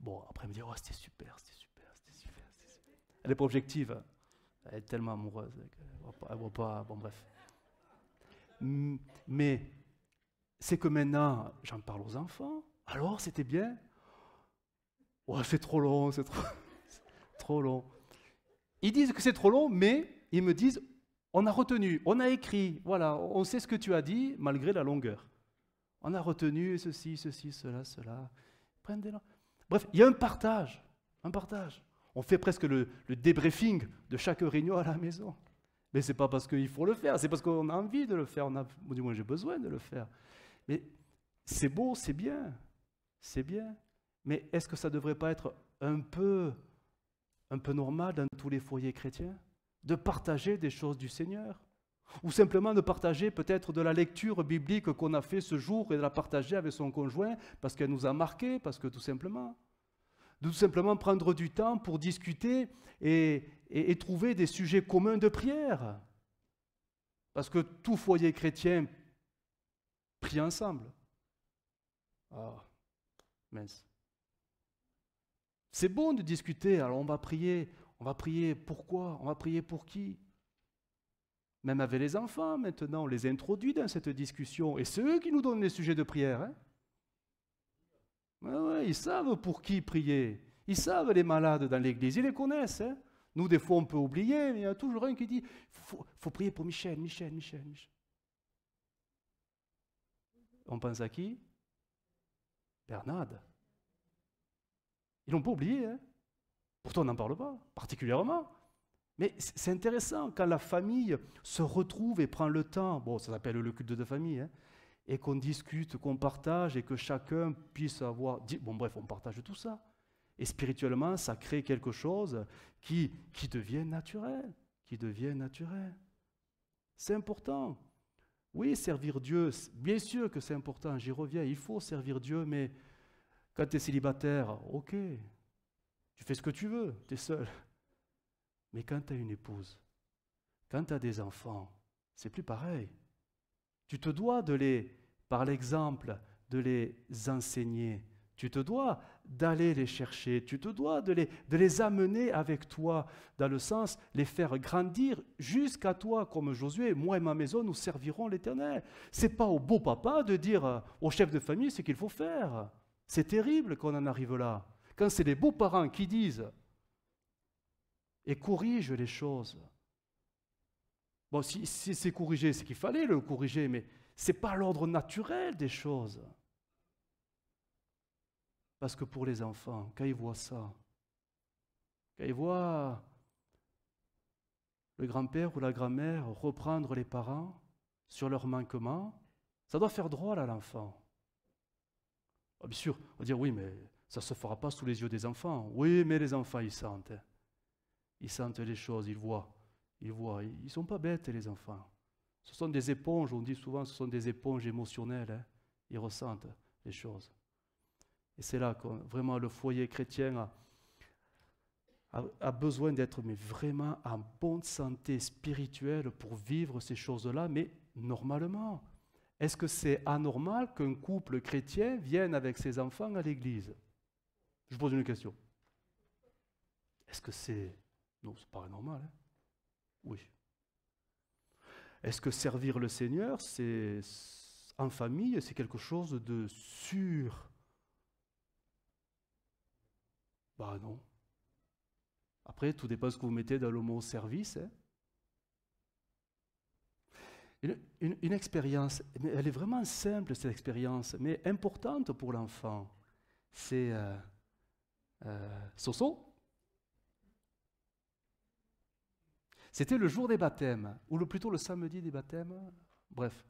Bon, après, elle me dit Oh, c'était super, c'était super, c'était super, c'était super. Elle n'est pas objective. Hein. Elle est tellement amoureuse. Oh, elle voit pas. Bon, bref. Mais c'est que maintenant, j'en parle aux enfants. Alors, c'était bien Oh, c'est trop long, c'est trop long. Ils disent que c'est trop long, mais ils me disent on a retenu, on a écrit, voilà, on sait ce que tu as dit malgré la longueur. On a retenu ceci, ceci, cela, cela. Prennent des Bref, il y a un partage. Un partage. On fait presque le, débriefing de chaque réunion à la maison. Mais ce n'est pas parce qu'il faut le faire, c'est parce qu'on a envie de le faire, on a, du moins j'ai besoin de le faire. Mais c'est beau, c'est bien, c'est bien. Mais est-ce que ça ne devrait pas être un peu, un peu normal dans tous les foyers chrétiens de partager des choses du Seigneur ou simplement de partager peut-être de la lecture biblique qu'on a fait ce jour et de la partager avec son conjoint parce qu'elle nous a marqué, parce que tout simplement, de tout simplement prendre du temps pour discuter et, trouver des sujets communs de prière. Parce que tout foyer chrétien prie ensemble. Ah, mince. C'est bon de discuter, alors on va prier. On va prier pourquoi On va prier pour qui même avec les enfants, maintenant, on les introduit dans cette discussion. Et c'est eux qui nous donnent les sujets de prière. Hein. ils savent pour qui prier. Ils savent les malades dans l'église. Ils les connaissent. Hein. nous, des fois, on peut oublier, mais il y a toujours un qui dit faut, faut prier pour Michel, Michel, Michel, Michel. On pense à qui Bernard. Ils l'ont pas oublié. Hein. Pourtant, on n'en parle pas, particulièrement. Mais c'est intéressant quand la famille se retrouve et prend le temps, bon, ça s'appelle le culte de famille, hein, et qu'on discute, qu'on partage, et que chacun puisse avoir... Bon, bref, on partage tout ça. Et spirituellement, ça crée quelque chose qui, qui devient naturel, qui devient naturel. C'est important. Oui, servir Dieu, bien sûr que c'est important, j'y reviens, il faut servir Dieu, mais quand tu es célibataire, ok, tu fais ce que tu veux, tu es seul. Mais quand tu as une épouse, quand tu as des enfants, c'est plus pareil. Tu te dois de les, par l'exemple, de les enseigner. Tu te dois d'aller les chercher. Tu te dois de les, amener avec toi, dans le sens, les faire grandir jusqu'à toi, comme Josué. Moi et ma maison, nous servirons l'Éternel. C'est pas au beau papa de dire euh, au chef de famille ce qu'il faut faire. C'est terrible qu'on en arrive là. Quand c'est les beaux-parents qui disent et corrige les choses. Bon, si, c'est corrigé, c'est qu'il fallait le corriger, mais ce n'est pas l'ordre naturel des choses. Parce que pour les enfants, quand ils voient ça, quand ils voient le grand-père ou la grand-mère reprendre les parents sur leur manquement, ça doit faire drôle à l'enfant. Ah, bien sûr, on va dire oui, mais ça ne se fera pas sous les yeux des enfants. Oui, mais les enfants, ils sentent ils sentent les choses, ils voient. Ils voient. Ils ne sont pas bêtes, les enfants. Ce sont des éponges, on dit souvent, ce sont des éponges émotionnelles. Hein. Ils ressentent les choses. Et c'est là que vraiment le foyer chrétien a, besoin d'être vraiment en bonne santé spirituelle pour vivre ces choses-là, mais normalement. Est-ce que c'est anormal qu'un couple chrétien vienne avec ses enfants à l'église Je vous pose une question. Est-ce que c'est non, ça paraît normal. Hein. oui. Est-ce que servir le Seigneur, c'est en famille, c'est quelque chose de sûr Bah non. Après, tout dépend de ce que vous mettez dans le mot service. Hein. une, expérience, elle est vraiment simple cette expérience, mais importante pour l'enfant. C'est euh, euh, Soso C'était le jour des baptêmes, ou plutôt le samedi des baptêmes. Bref,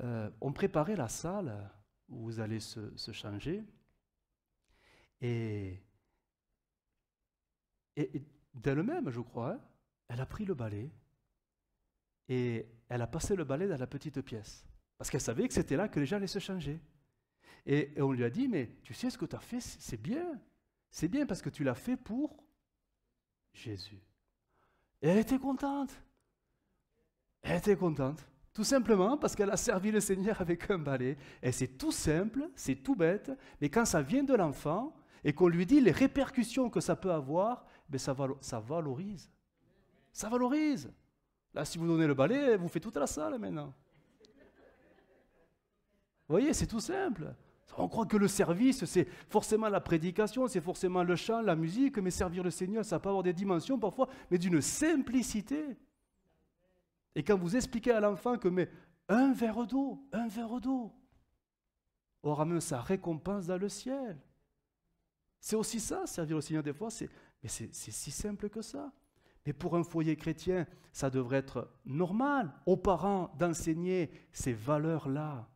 euh, on préparait la salle où vous allez se, changer. Et, et, d'elle-même, je crois, hein, elle a pris le balai et elle a passé le balai dans la petite pièce. Parce qu'elle savait que c'était là que les gens allaient se changer. et on lui a dit, mais tu sais ce que tu as fait, c'est bien. C'est bien parce que tu l'as fait pour Jésus elle était contente. Elle était contente. Tout simplement parce qu'elle a servi le Seigneur avec un balai. Et c'est tout simple, c'est tout bête, mais quand ça vient de l'enfant et qu'on lui dit les répercussions que ça peut avoir, ben ça, valorise. Ça valorise. Là, si vous donnez le balai, vous faites toute la salle maintenant. Vous voyez, c'est tout simple. On croit que le service, c'est forcément la prédication, c'est forcément le chant, la musique, mais servir le Seigneur, ça peut avoir des dimensions parfois, mais d'une simplicité. Et quand vous expliquez à l'enfant que, mais un verre d'eau, un verre d'eau, aura même sa récompense dans le ciel. C'est aussi ça, servir le Seigneur des fois, c'est, mais c'est si simple que ça. Mais pour un foyer chrétien, ça devrait être normal aux parents d'enseigner ces valeurs-là,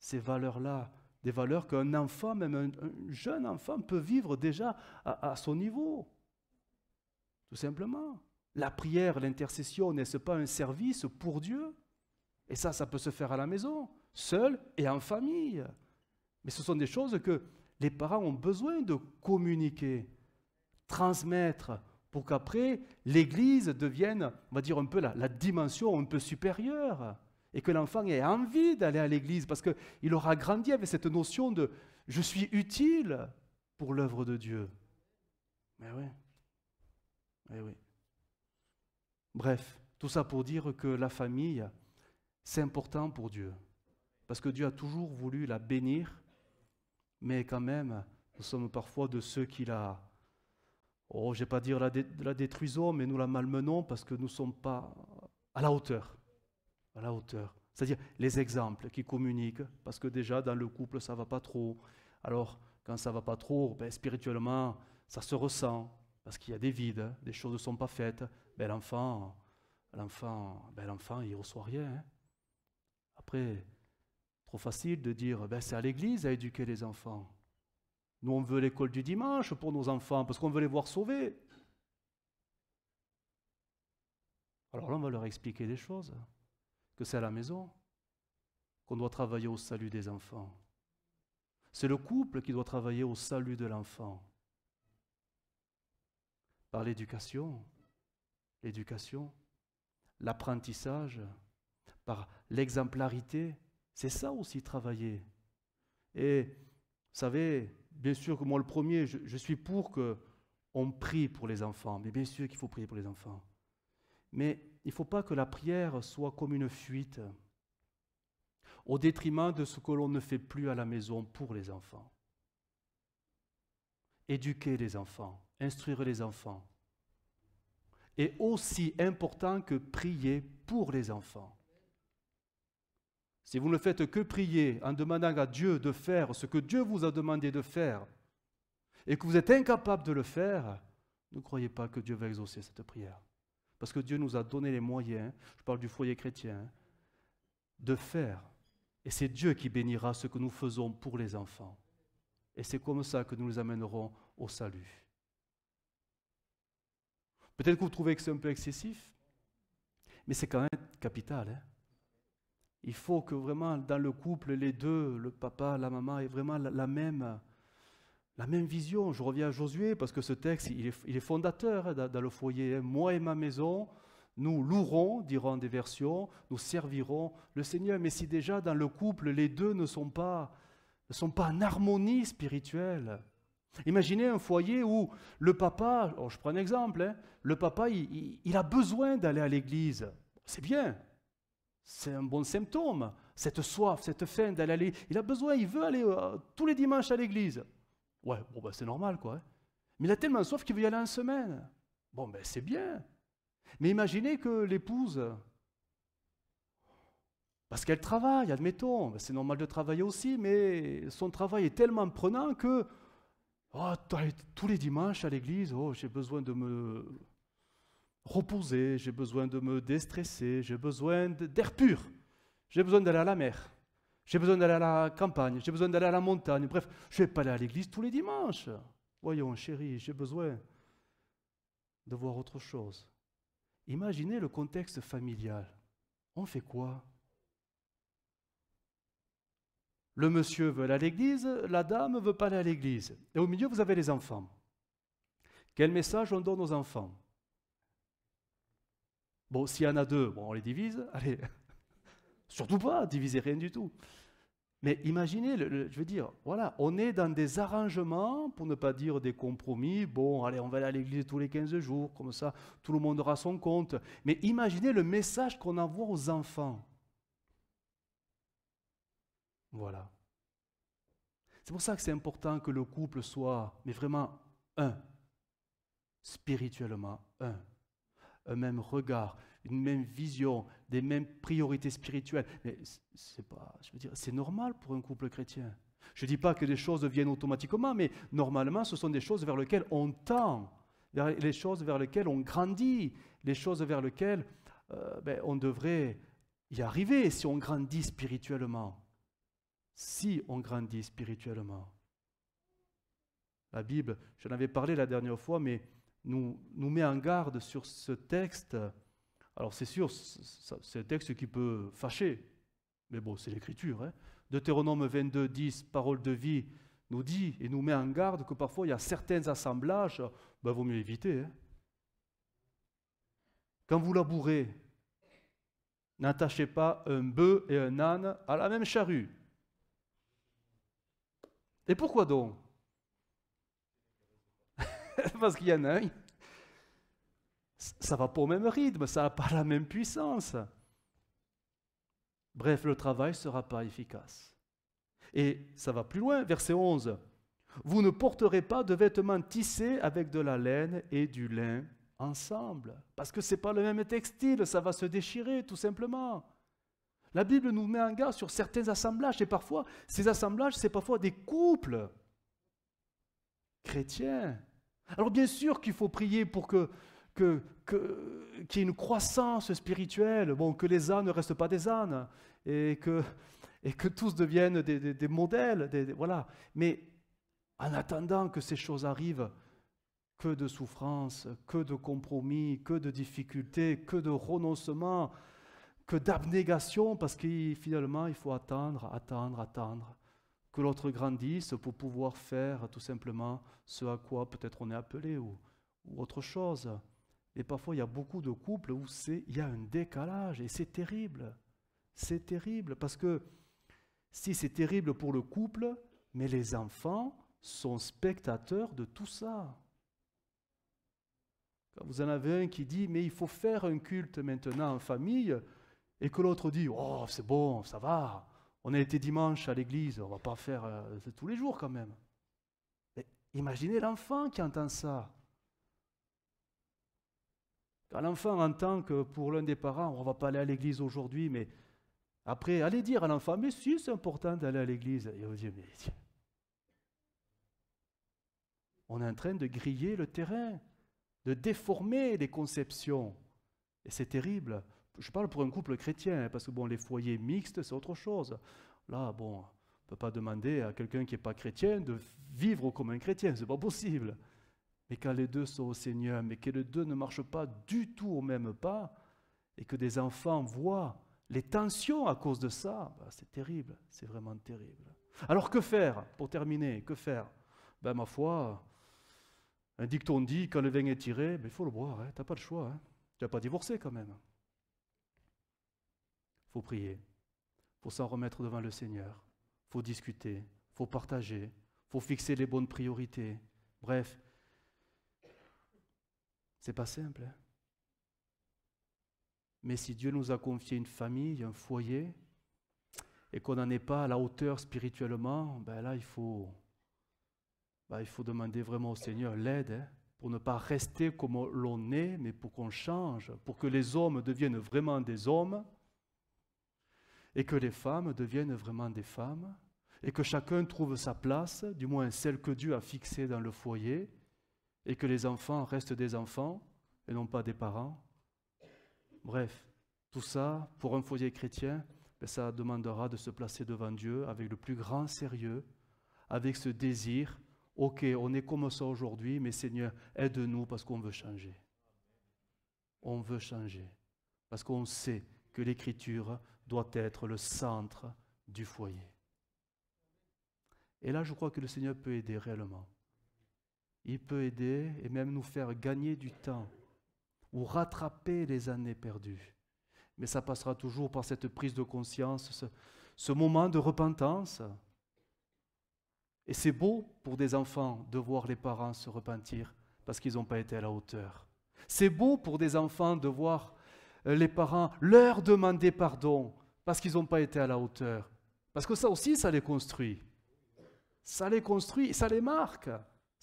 ces valeurs-là des valeurs qu'un enfant, même un, jeune enfant, peut vivre déjà à, son niveau. Tout simplement. La prière, l'intercession, n'est-ce pas un service pour Dieu Et ça, ça peut se faire à la maison, seul et en famille. Mais ce sont des choses que les parents ont besoin de communiquer, transmettre, pour qu'après, l'Église devienne, on va dire, un peu la dimension un peu supérieure et que l'enfant ait envie d'aller à l'église parce qu'il aura grandi avec cette notion de je suis utile pour l'œuvre de Dieu. Mais oui. oui. Bref, tout ça pour dire que la famille, c'est important pour Dieu. Parce que Dieu a toujours voulu la bénir, mais quand même, nous sommes parfois de ceux qui la, oh, je vais pas dire la détruisons, mais nous la malmenons parce que nous ne sommes pas à la hauteur à la hauteur. C'est-à-dire les exemples qui communiquent, parce que déjà dans le couple, ça va pas trop. Alors, quand ça va pas trop, ben, spirituellement, ça se ressent, parce qu'il y a des vides, des choses ne sont pas faites. Ben, l'enfant, l'enfant, ben, l'enfant, il reçoit rien. Hein. Après, trop facile de dire, ben, c'est à l'église à éduquer les enfants. Nous, on veut l'école du dimanche pour nos enfants, parce qu'on veut les voir sauvés. Alors là, on va leur expliquer des choses que c'est à la maison qu'on doit travailler au salut des enfants. C'est le couple qui doit travailler au salut de l'enfant. Par l'éducation, l'éducation, l'apprentissage, par l'exemplarité, c'est ça aussi travailler. Et vous savez, bien sûr que moi le premier, je, suis pour que prie pour les enfants, mais bien sûr qu'il faut prier pour les enfants. Mais il ne faut pas que la prière soit comme une fuite, au détriment de ce que l'on ne fait plus à la maison pour les enfants. Éduquer les enfants, instruire les enfants est aussi important que prier pour les enfants. Si vous ne faites que prier en demandant à Dieu de faire ce que Dieu vous a demandé de faire et que vous êtes incapable de le faire, ne croyez pas que Dieu va exaucer cette prière. Parce que Dieu nous a donné les moyens, je parle du foyer chrétien, de faire. Et c'est Dieu qui bénira ce que nous faisons pour les enfants. Et c'est comme ça que nous les amènerons au salut. Peut-être que vous trouvez que c'est un peu excessif, mais c'est quand même capital. Hein. Il faut que vraiment dans le couple, les deux, le papa, la maman, aient vraiment la même la même vision, je reviens à Josué, parce que ce texte, il est, fondateur hein, dans, le foyer. Hein. Moi et ma maison, nous louerons, diront des versions, nous servirons le Seigneur. Mais si déjà dans le couple, les deux ne sont pas, ne sont pas en harmonie spirituelle, Imaginez un foyer où le papa, oh, je prends un exemple, hein, le papa, il, a besoin d'aller à l'église. C'est bien, c'est un bon symptôme, cette soif, cette faim d'aller à l'église. Il a besoin, il veut aller euh, tous les dimanches à l'église. Ouais, bon, ben c'est normal, quoi. Hein. Mais il a tellement soif qu'il veut y aller en semaine. Bon, ben, c'est bien. Mais imaginez que l'épouse, parce qu'elle travaille, admettons, ben, c'est normal de travailler aussi, mais son travail est tellement prenant que oh, tous les dimanches à l'église, oh, j'ai besoin de me reposer, j'ai besoin de me déstresser, j'ai besoin d'air pur, j'ai besoin d'aller à la mer. J'ai besoin d'aller à la campagne, j'ai besoin d'aller à la montagne. Bref, je ne vais pas aller à l'église tous les dimanches. Voyons, chérie, j'ai besoin de voir autre chose. Imaginez le contexte familial. On fait quoi Le monsieur veut aller à l'église, la dame veut pas aller à l'église. Et au milieu, vous avez les enfants. Quel message on donne aux enfants Bon, s'il y en a deux, bon, on les divise. Allez, Surtout pas, diviser rien du tout. Mais imaginez, je veux dire, voilà, on est dans des arrangements, pour ne pas dire des compromis. Bon, allez, on va aller à l'église tous les 15 jours, comme ça, tout le monde aura son compte. Mais imaginez le message qu'on envoie aux enfants. Voilà. C'est pour ça que c'est important que le couple soit, mais vraiment, un, spirituellement, un, un même regard, une même vision, des mêmes priorités spirituelles. Mais c'est pas, je veux dire, c'est normal pour un couple chrétien. Je ne dis pas que les choses viennent automatiquement, mais normalement, ce sont des choses vers lesquelles on tend, les choses vers lesquelles on grandit, les choses vers lesquelles euh, ben, on devrait y arriver si on grandit spirituellement. Si on grandit spirituellement. La Bible, j'en avais parlé la dernière fois, mais nous, nous met en garde sur ce texte alors c'est sûr, c'est un texte qui peut fâcher, mais bon, c'est l'écriture. Hein. Deutéronome 22, 10, parole de vie, nous dit et nous met en garde que parfois il y a certains assemblages, ben, vaut mieux éviter. Hein. Quand vous labourez, n'attachez pas un bœuf et un âne à la même charrue. Et pourquoi donc Parce qu'il y en a un ça va pas au même rythme, ça n'a pas la même puissance. Bref, le travail ne sera pas efficace. Et ça va plus loin, verset 11. Vous ne porterez pas de vêtements tissés avec de la laine et du lin ensemble, parce que ce n'est pas le même textile, ça va se déchirer tout simplement. La Bible nous met en garde sur certains assemblages, et parfois, ces assemblages, c'est parfois des couples chrétiens. Alors bien sûr qu'il faut prier pour que que, qu'il y ait une croissance spirituelle, bon, que les ânes ne restent pas des ânes, et que, et que tous deviennent des, des, modèles. voilà. Mais en attendant que ces choses arrivent, que de souffrances, que de compromis, que de difficultés, que de renoncements, que d'abnégation, parce que finalement, il faut attendre, attendre, attendre, que l'autre grandisse pour pouvoir faire tout simplement ce à quoi peut-être on est appelé ou autre chose. Et parfois, il y a beaucoup de couples où il y a un décalage et c'est terrible. C'est terrible parce que si c'est terrible pour le couple, mais les enfants sont spectateurs de tout ça. Quand vous en avez un qui dit, mais il faut faire un culte maintenant en famille, et que l'autre dit, oh, c'est bon, ça va, on a été dimanche à l'église, on ne va pas faire euh, tous les jours quand même. imaginez l'enfant qui entend ça l'enfant tant que pour l'un des parents, on ne va pas aller à l'église aujourd'hui, mais après, allez dire à l'enfant, mais si, c'est important d'aller à l'église. Et on dit, mais on est en train de griller le terrain, de déformer les conceptions. Et c'est terrible. Je parle pour un couple chrétien, hein, parce que bon, les foyers mixtes, c'est autre chose. Là, bon, on ne peut pas demander à quelqu'un qui n'est pas chrétien de vivre comme un chrétien, c'est pas possible. Mais quand les deux sont au Seigneur, mais que les deux ne marchent pas du tout au même pas, et que des enfants voient les tensions à cause de ça, bah, c'est terrible, c'est vraiment terrible. Alors que faire Pour terminer, que faire ben, Ma foi, un dicton dit, quand le vin est tiré, il ben, faut le boire, hein, tu n'as pas le choix. Hein. Tu n'as pas divorcé quand même. faut prier, faut s'en remettre devant le Seigneur, faut discuter, faut partager, faut fixer les bonnes priorités. Bref, c'est pas simple. Hein. Mais si Dieu nous a confié une famille, un foyer, et qu'on n'en est pas à la hauteur spirituellement, ben là, il faut, ben il faut demander vraiment au Seigneur l'aide hein, pour ne pas rester comme l'on est, mais pour qu'on change, pour que les hommes deviennent vraiment des hommes et que les femmes deviennent vraiment des femmes et que chacun trouve sa place, du moins celle que Dieu a fixée dans le foyer, et que les enfants restent des enfants et non pas des parents. Bref, tout ça, pour un foyer chrétien, ben, ça demandera de se placer devant Dieu avec le plus grand sérieux, avec ce désir, ok, on est comme ça aujourd'hui, mais Seigneur, aide-nous parce qu'on veut changer. On veut changer, parce qu'on sait que l'écriture doit être le centre du foyer. Et là, je crois que le Seigneur peut aider réellement il peut aider et même nous faire gagner du temps ou rattraper les années perdues. Mais ça passera toujours par cette prise de conscience, ce, moment de repentance. Et c'est beau pour des enfants de voir les parents se repentir parce qu'ils n'ont pas été à la hauteur. C'est beau pour des enfants de voir euh, les parents leur demander pardon parce qu'ils n'ont pas été à la hauteur. Parce que ça aussi, ça les construit. Ça les construit, ça les marque.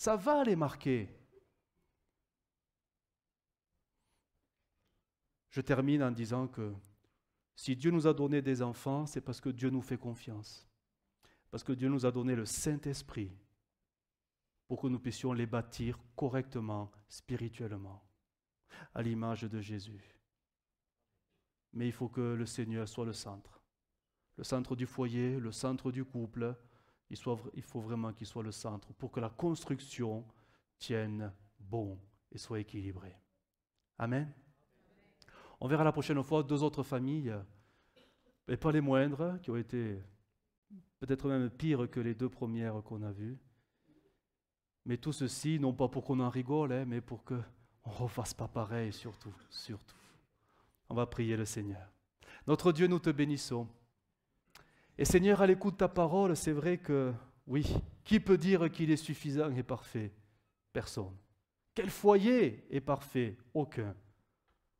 Ça va les marquer. Je termine en disant que si Dieu nous a donné des enfants, c'est parce que Dieu nous fait confiance, parce que Dieu nous a donné le Saint-Esprit pour que nous puissions les bâtir correctement, spirituellement, à l'image de Jésus. Mais il faut que le Seigneur soit le centre, le centre du foyer, le centre du couple, il, faut vraiment qu'il soit le centre pour que la construction tienne bon et soit équilibrée. Amen. On verra la prochaine fois deux autres familles, mais pas les moindres, qui ont été peut-être même pires que les deux premières qu'on a vues. Mais tout ceci, non pas pour qu'on en rigole, hein, mais pour qu'on ne refasse pas pareil, surtout, surtout. On va prier le Seigneur. Notre Dieu, nous te bénissons. Et Seigneur, à l'écoute de ta parole, c'est vrai que, oui, qui peut dire qu'il est suffisant et parfait Personne. Quel foyer est parfait Aucun.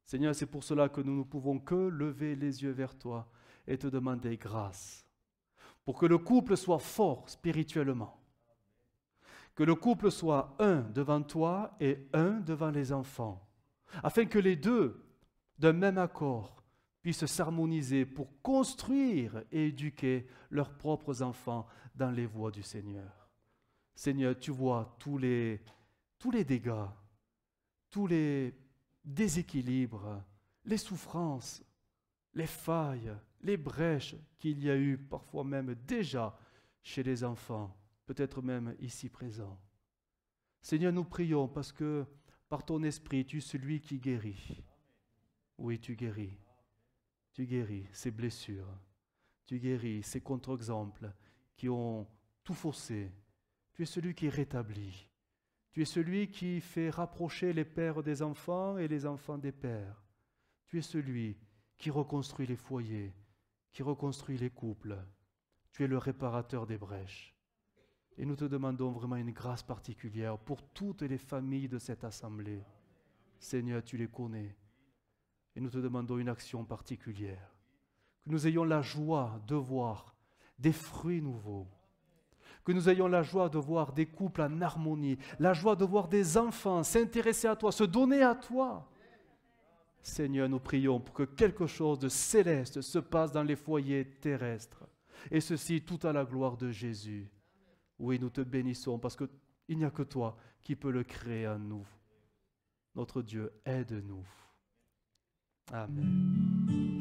Seigneur, c'est pour cela que nous ne pouvons que lever les yeux vers toi et te demander grâce pour que le couple soit fort spirituellement, que le couple soit un devant toi et un devant les enfants, afin que les deux, d'un même accord, puissent s'harmoniser pour construire et éduquer leurs propres enfants dans les voies du Seigneur. Seigneur, tu vois tous les, tous les dégâts, tous les déséquilibres, les souffrances, les failles, les brèches qu'il y a eu parfois même déjà chez les enfants, peut-être même ici présents. Seigneur, nous prions parce que par ton esprit, tu es celui qui guérit. Oui, tu guéris. Tu guéris ces blessures, tu guéris ces contre-exemples qui ont tout faussé. Tu es celui qui rétablit. Tu es celui qui fait rapprocher les pères des enfants et les enfants des pères. Tu es celui qui reconstruit les foyers, qui reconstruit les couples. Tu es le réparateur des brèches. Et nous te demandons vraiment une grâce particulière pour toutes les familles de cette assemblée. Seigneur, tu les connais. Et nous te demandons une action particulière. Que nous ayons la joie de voir des fruits nouveaux. Que nous ayons la joie de voir des couples en harmonie, la joie de voir des enfants s'intéresser à toi, se donner à toi. Seigneur, nous prions pour que quelque chose de céleste se passe dans les foyers terrestres. Et ceci tout à la gloire de Jésus. Oui, nous te bénissons parce qu'il n'y a que toi qui peux le créer en nous. Notre Dieu, aide-nous. Amém.